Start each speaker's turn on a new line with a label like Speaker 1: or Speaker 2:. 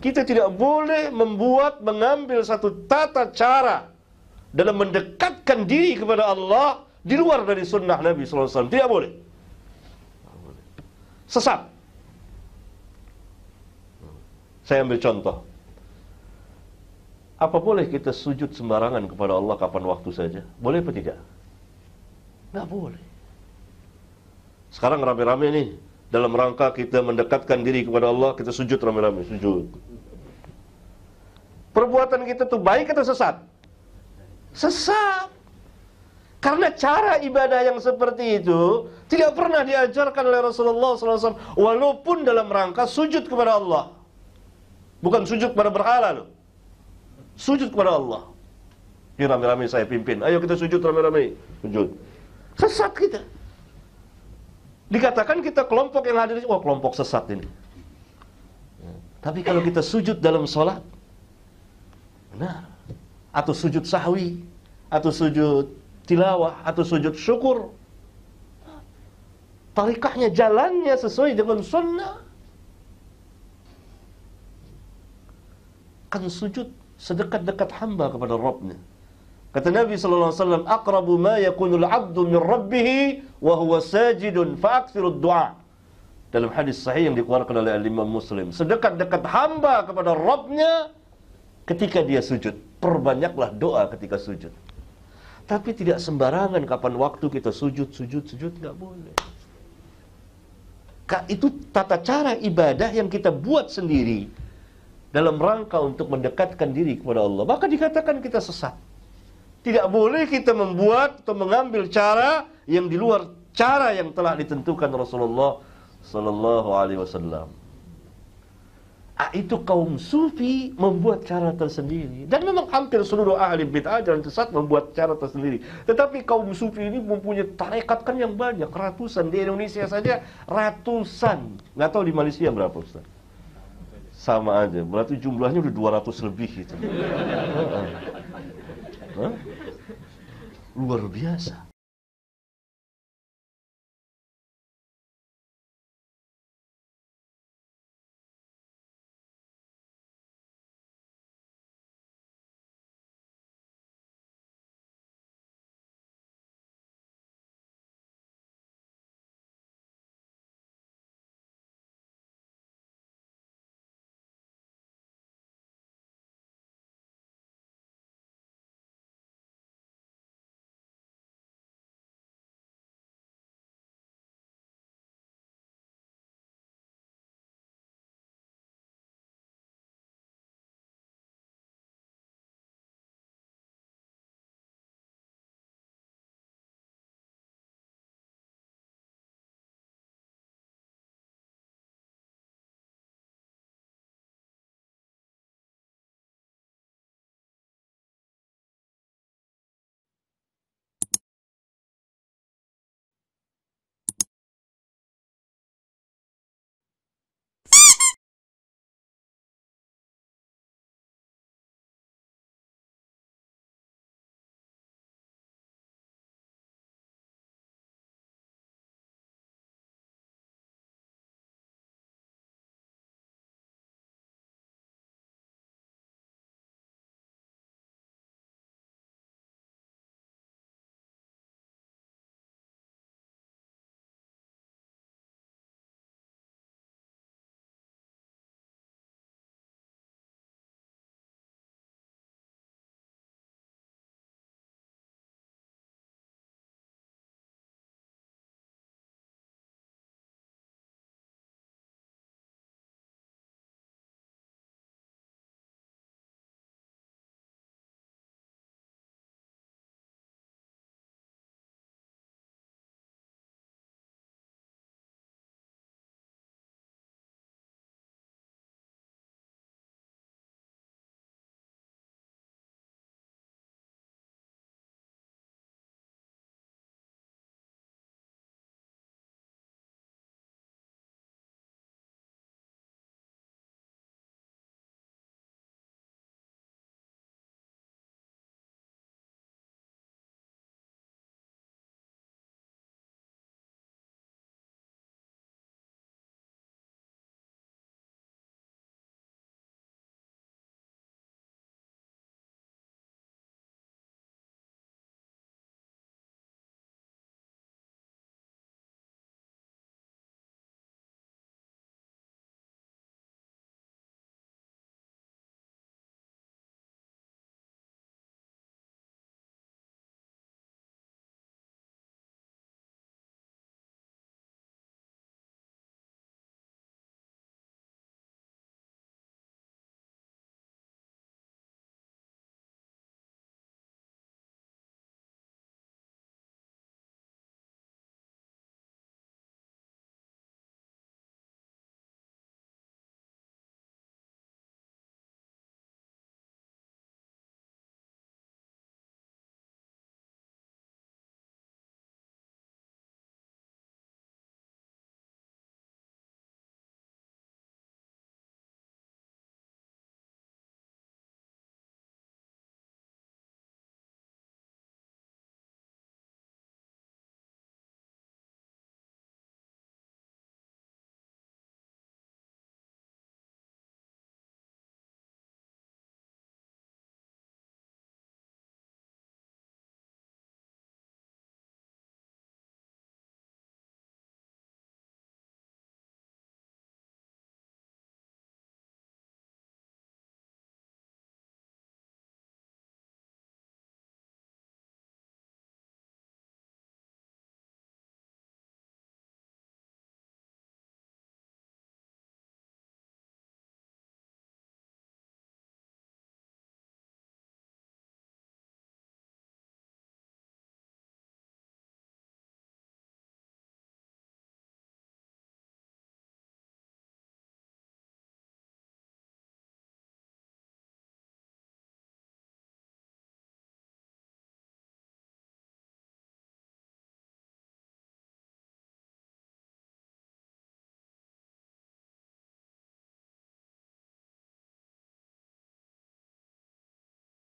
Speaker 1: kita tidak boleh membuat mengambil satu tata cara dalam mendekatkan diri kepada Allah di luar dari sunnah Nabi SAW. Tidak boleh. Sesat. Saya ambil contoh. Apa boleh kita sujud sembarangan kepada Allah kapan waktu saja? Boleh atau tidak? Tidak boleh. Sekarang rame-rame nih dalam rangka kita mendekatkan diri kepada Allah, kita sujud ramai-ramai, sujud. Perbuatan kita tuh baik atau sesat? Sesat. Karena cara ibadah yang seperti itu tidak pernah diajarkan oleh Rasulullah SAW walaupun dalam rangka sujud kepada Allah. Bukan sujud kepada berhala loh. Sujud kepada Allah. Ini ramai ramai saya pimpin. Ayo kita sujud ramai-ramai, Sujud. Sesat kita. Dikatakan kita kelompok yang hadir, wah oh, kelompok sesat ini. Ya. Tapi kalau kita sujud dalam sholat, benar. Atau sujud sahwi, atau sujud tilawah, atau sujud syukur. Tarikahnya, jalannya sesuai dengan sunnah. Kan sujud sedekat-dekat hamba kepada Rabbnya. Kata Nabi sallallahu alaihi wasallam, "Aqrabu ma Al 'abdu min rabbih wa huwa sajidun ad du'a." Dalam hadis sahih yang dikeluarkan oleh Imam Muslim, sedekat-dekat hamba kepada Rabbnya ketika dia sujud. Perbanyaklah doa ketika sujud. Tapi tidak sembarangan kapan waktu kita sujud, sujud, sujud nggak boleh. Itu tata cara ibadah yang kita buat sendiri dalam rangka untuk mendekatkan diri kepada Allah. Maka dikatakan kita sesat tidak boleh kita membuat atau mengambil cara yang di luar cara yang telah ditentukan Rasulullah sallallahu alaihi wasallam. Ah, itu kaum sufi membuat cara tersendiri dan memang hampir seluruh ahli bid'ah dan sesat membuat cara tersendiri. Tetapi kaum sufi ini mempunyai tarekat kan yang banyak, ratusan di Indonesia saja ratusan. Nggak tahu di Malaysia berapa Ustaz. Sama aja, berarti jumlahnya udah 200 lebih itu. luar biasa